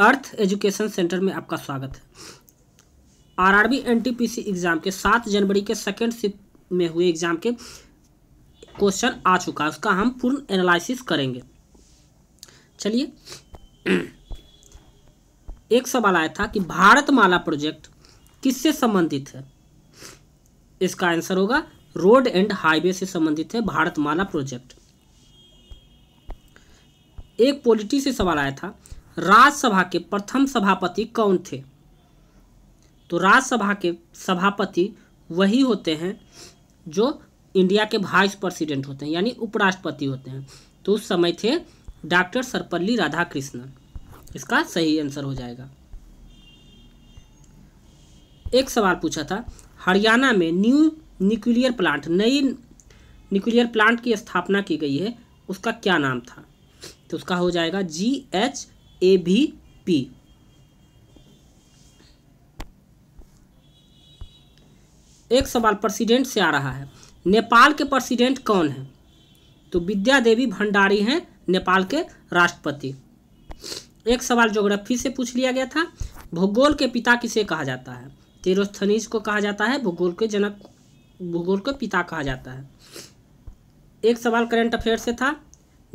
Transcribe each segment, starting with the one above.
अर्थ education centre में आपका स्वागत है आरआरबी एनटीपीसी एग्ज़ाम के सात जनवरी के सेकेंड शिफ्ट में हुए एग्ज़ाम के क्वेश्चन आ चुका है उसका हम पूर्ण एनालिसिस करेंगे चलिए एक सवाल आया था कि भारत माला प्रोजेक्ट किससे संबंधित है इसका आंसर होगा रोड एंड हाईवे से संबंधित है भारत माला प्रोजेक्ट एक पॉलिटी से सवाल आया था राज्यसभा के प्रथम सभापति कौन थे तो राज्यसभा के सभापति वही होते हैं जो इंडिया के वाइस प्रेसिडेंट होते हैं यानी उपराष्ट्रपति होते हैं तो उस समय थे डॉक्टर सर्पल्ली राधाकृष्णन इसका सही आंसर हो जाएगा एक सवाल पूछा था हरियाणा में न्यू न्यूक्लियर प्लांट नई न्यूक्लियर प्लांट की स्थापना की गई है उसका क्या नाम था तो उसका हो जाएगा G H A B P एक सवाल प्रेसिडेंट से आ रहा है नेपाल के प्रेसिडेंट कौन है तो विद्या देवी भंडारी हैं नेपाल के राष्ट्रपति एक सवाल ज्योग्राफी से पूछ लिया गया था भूगोल के पिता किसे कहा जाता है तेरोस्थनीज को कहा जाता है भूगोल के जनक भूगोल के पिता कहा जाता है एक सवाल करंट अफेयर से था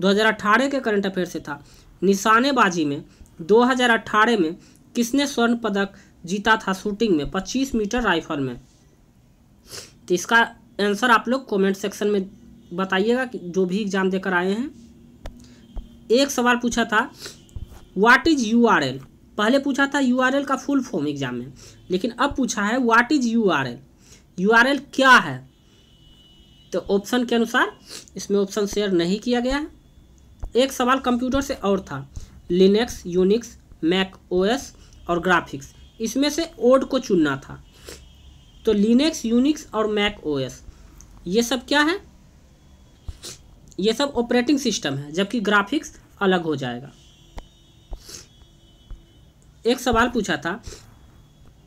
2018 के करंट अफेयर से था निशानेबाजी में 2018 में किसने स्वर्ण पदक जीता था शूटिंग में 25 मीटर राइफल में तो इसका आंसर आप लोग कमेंट सेक्शन में बताइएगा कि जो भी एग्ज़ाम देकर आए हैं एक सवाल पूछा था what is U R L पहले पूछा था यू आर एल का फुल फॉर्म एग्जाम में लेकिन अब पूछा है what is U R L U R L क्या है तो ऑप्शन के अनुसार इसमें ऑप्शन शेयर नहीं किया गया है एक सवाल कंप्यूटर से और था लिनक्स यूनिक्स मैक ओएस और ग्राफिक्स इसमें से ओड को चुनना था तो लिनक्स यूनिक्स और मैक ओएस ये सब क्या है ये सब ऑपरेटिंग सिस्टम है जबकि ग्राफिक्स अलग हो जाएगा एक सवाल पूछा था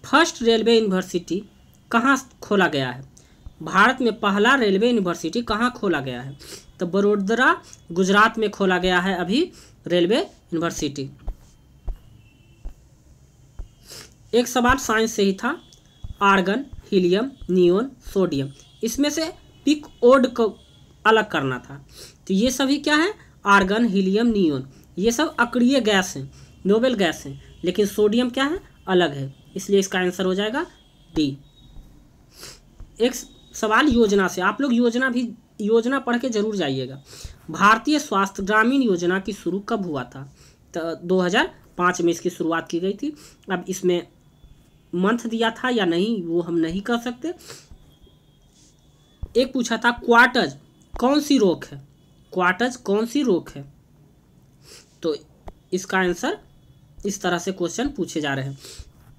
फर्स्ट रेलवे यूनिवर्सिटी कहाँ खोला गया है भारत में पहला रेलवे यूनिवर्सिटी कहाँ खोला गया है तो बड़ोदरा गुजरात में खोला गया है अभी रेलवे यूनिवर्सिटी एक सवाल साइंस से ही था आर्गन हीलियम नियोन सोडियम इसमें से पिक ओड को अलग करना था तो ये सभी क्या है आर्गन हीलियम नियोन ये सब अक्रिय गैस हैं नोबेल गैस हैं लेकिन सोडियम क्या है अलग है इसलिए इसका आंसर हो जाएगा डी एक सवाल योजना से आप लोग योजना भी योजना पढ़ के जरूर जाइएगा भारतीय स्वास्थ्य ग्रामीण योजना की शुरू कब हुआ था तो 2005 में इसकी शुरुआत की गई थी अब इसमें मंथ दिया था या नहीं वो हम नहीं कर सकते एक पूछा था क्वार्टज कौन सी रोक है क्वार्टज कौन सी रोक है तो इसका आंसर इस तरह से क्वेश्चन पूछे जा रहे हैं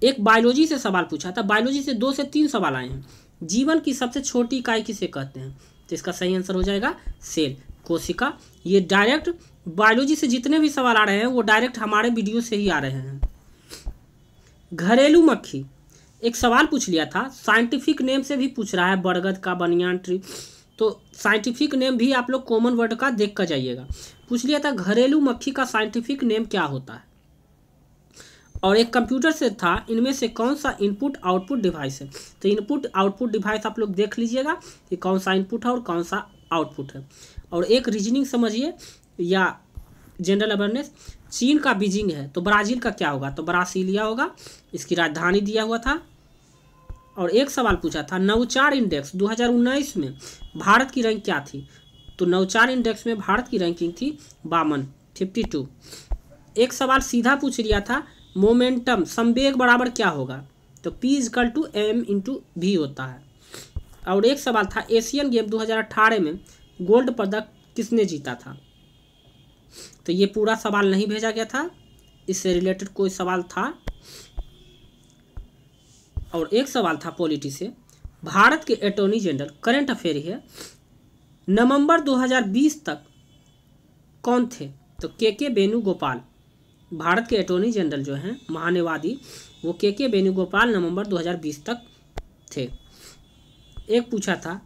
एक बायोलॉजी से सवाल पूछा था बायोलॉजी से दो से तीन सवाल आए हैं जीवन की सबसे छोटी इकाई किसे कहते हैं तो इसका सही आंसर हो जाएगा सेल कोशिका ये डायरेक्ट बायोलॉजी से जितने भी सवाल आ रहे हैं वो डायरेक्ट हमारे वीडियो से ही आ रहे हैं घरेलू मक्खी एक सवाल पूछ लिया था साइंटिफिक नेम से भी पूछ रहा है बरगद का बनियान ट्री तो साइंटिफिक नेम भी आप लोग कॉमन वर्ड का देख कर जाइएगा पूछ लिया था घरेलू मक्खी का साइंटिफिक नेम क्या होता है और एक कंप्यूटर से था इनमें से कौन सा इनपुट आउटपुट डिवाइस है तो इनपुट आउटपुट डिवाइस आप लोग देख लीजिएगा कि कौन सा इनपुट है और कौन सा आउटपुट है और एक रीजनिंग समझिए या जनरल अवेयरनेस चीन का बीजिंग है तो ब्राज़ील का क्या होगा तो ब्रासीलिया होगा इसकी राजधानी दिया हुआ था और एक सवाल पूछा था नवचार इंडेक्स 2019 में भारत की रैंक क्या थी तो नवचार इंडेक्स में भारत की रैंकिंग थी बावन फिफ्टी टू एक सवाल सीधा पूछ लिया था मोमेंटम संवेग बराबर क्या होगा तो P is equal to M into भी होता है और एक सवाल था एशियन गेम 2018 में गोल्ड पदक किसने जीता था तो ये पूरा सवाल नहीं भेजा गया था इससे रिलेटेड कोई सवाल था और एक सवाल था पॉलिटी से भारत के अटोर्नी जनरल करंट अफेयर है नवंबर 2020 तक कौन थे तो के के वेणुगोपाल भारत के अटोर्नी जनरल जो हैं महान्यवादी वो के के वेणुगोपाल नवंबर 2020 तक थे एक पूछा था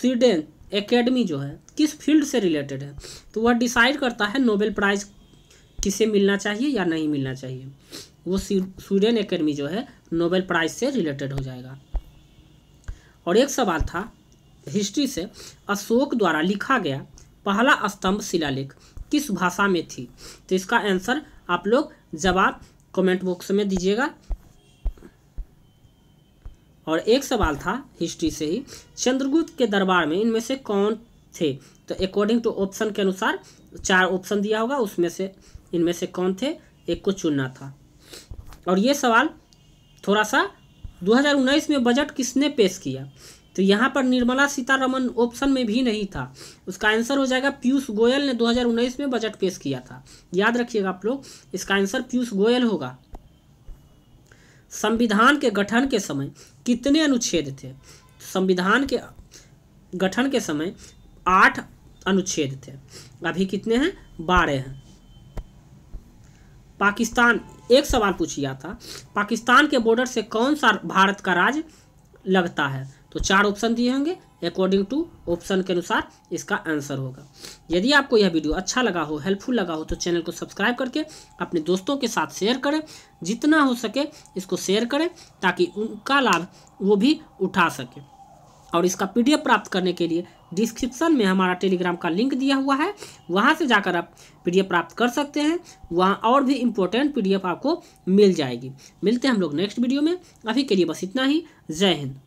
स्वीडन एकेडमी जो है किस फील्ड से रिलेटेड है तो वह डिसाइड करता है नोबेल प्राइज़ किसे मिलना चाहिए या नहीं मिलना चाहिए वो स्वीडन एकेडमी जो है नोबेल प्राइज़ से रिलेटेड हो जाएगा और एक सवाल था हिस्ट्री से अशोक द्वारा लिखा गया पहला स्तंभ शिलालेख किस भाषा में थी तो इसका आंसर आप लोग जवाब कमेंट बॉक्स में दीजिएगा और एक सवाल था हिस्ट्री से ही चंद्रगुप्त के दरबार में इनमें से कौन थे तो अकॉर्डिंग टू ऑप्शन के अनुसार चार ऑप्शन दिया होगा उसमें से इनमें से कौन थे एक को चुनना था और ये सवाल थोड़ा सा 2019 में बजट किसने पेश किया तो यहाँ पर निर्मला सीतारमन ऑप्शन में भी नहीं था उसका आंसर हो जाएगा पीयूष गोयल ने 2019 में बजट पेश किया था याद रखिएगा आप लोग इसका आंसर पीयूष गोयल होगा संविधान के गठन के समय कितने अनुच्छेद थे संविधान के गठन के समय आठ अनुच्छेद थे अभी कितने हैं बारह हैं पाकिस्तान एक सवाल पूछ गया था पाकिस्तान के बॉर्डर से कौन सा भारत का राज्य लगता है तो चार ऑप्शन दिए होंगे अकॉर्डिंग टू ऑप्शन के अनुसार इसका आंसर होगा यदि आपको यह वीडियो अच्छा लगा हो हेल्पफुल लगा हो तो चैनल को सब्सक्राइब करके अपने दोस्तों के साथ शेयर करें जितना हो सके इसको शेयर करें ताकि उनका लाभ वो भी उठा सकें और इसका पी प्राप्त करने के लिए डिस्क्रिप्शन में हमारा टेलीग्राम का लिंक दिया हुआ है वहाँ से जाकर आप पी प्राप्त कर सकते हैं वहाँ और भी इम्पोर्टेंट पी आपको मिल जाएगी मिलते हैं हम लोग नेक्स्ट वीडियो में अभी के लिए बस इतना ही जय हिंद